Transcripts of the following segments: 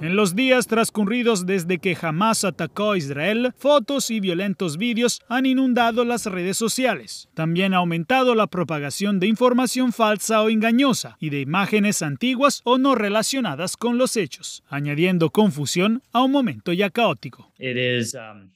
En los días transcurridos desde que Hamas atacó a Israel, fotos y violentos vídeos han inundado las redes sociales. También ha aumentado la propagación de información falsa o engañosa y de imágenes antiguas o no relacionadas con los hechos, añadiendo confusión a un momento ya caótico. Um,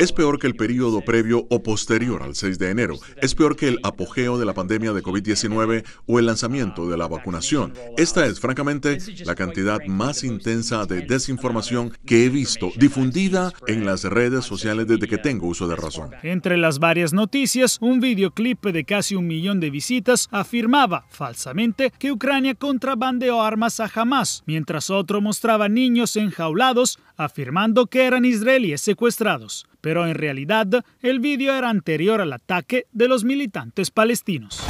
es peor que el periodo previo o posterior al 6 de enero. Es peor que el apogeo de la pandemia de COVID-19 o el lanzamiento de la vacunación. Esta es, francamente, la cantidad más intensa de desinformación que he visto difundida en las redes sociales desde que tengo uso de razón. Entre las varias noticias, un videoclip de casi un millón de visitas afirmaba falsamente que Ucrania contrabandeó armas a Hamas, mientras otro mostraba niños enjaulados afirmando que eran israelíes secuestrados, pero en realidad el vídeo era anterior al ataque de los militantes palestinos.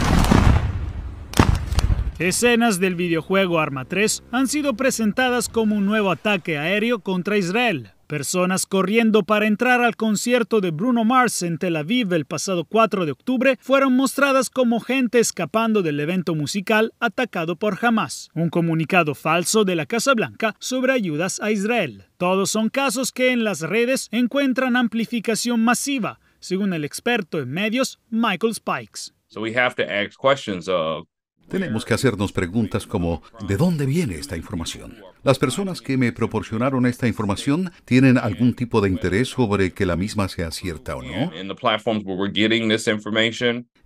Escenas del videojuego Arma 3 han sido presentadas como un nuevo ataque aéreo contra Israel, Personas corriendo para entrar al concierto de Bruno Mars en Tel Aviv el pasado 4 de octubre fueron mostradas como gente escapando del evento musical atacado por Hamas, un comunicado falso de la Casa Blanca sobre ayudas a Israel. Todos son casos que en las redes encuentran amplificación masiva, según el experto en medios Michael Spikes. Tenemos que hacernos preguntas como ¿de dónde viene esta información? Las personas que me proporcionaron esta información tienen algún tipo de interés sobre que la misma sea cierta o no.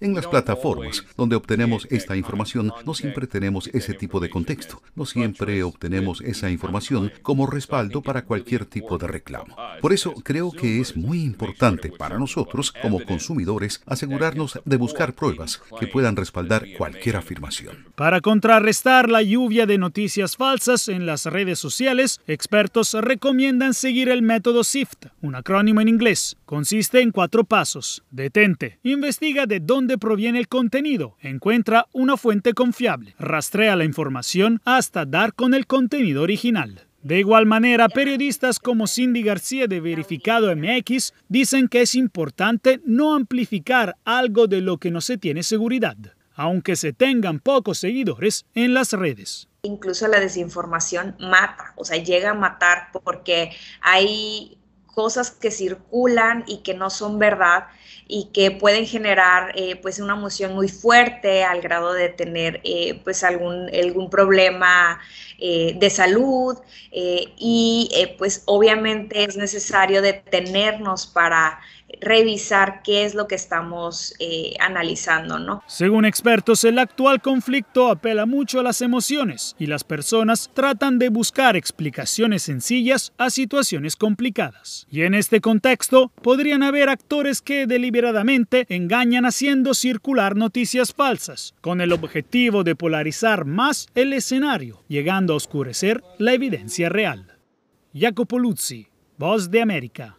En las plataformas donde obtenemos esta información, no siempre tenemos ese tipo de contexto, no siempre obtenemos esa información como respaldo para cualquier tipo de reclamo. Por eso creo que es muy importante para nosotros como consumidores asegurarnos de buscar pruebas que puedan respaldar cualquier afirmación. Para contrarrestar la lluvia de noticias falsas en las redes sociales, expertos recomiendan seguir el método SIFT, un acrónimo en inglés. Consiste en cuatro pasos. Detente. Investiga de dónde proviene el contenido. Encuentra una fuente confiable. Rastrea la información hasta dar con el contenido original. De igual manera, periodistas como Cindy García de Verificado MX dicen que es importante no amplificar algo de lo que no se tiene seguridad, aunque se tengan pocos seguidores en las redes incluso la desinformación mata, o sea, llega a matar porque hay cosas que circulan y que no son verdad y que pueden generar eh, pues una emoción muy fuerte al grado de tener eh, pues algún, algún problema eh, de salud y pues obviamente es necesario detenernos para revisar qué es lo que estamos eh, analizando. ¿no? Según expertos, el actual conflicto apela mucho a las emociones y las personas tratan de buscar explicaciones sencillas a situaciones complicadas. Y en este contexto, podrían haber actores que deliberadamente engañan haciendo circular noticias falsas, con el objetivo de polarizar más el escenario, llegando a oscurecer la evidencia real. Jacopo Luzzi, Voz de América.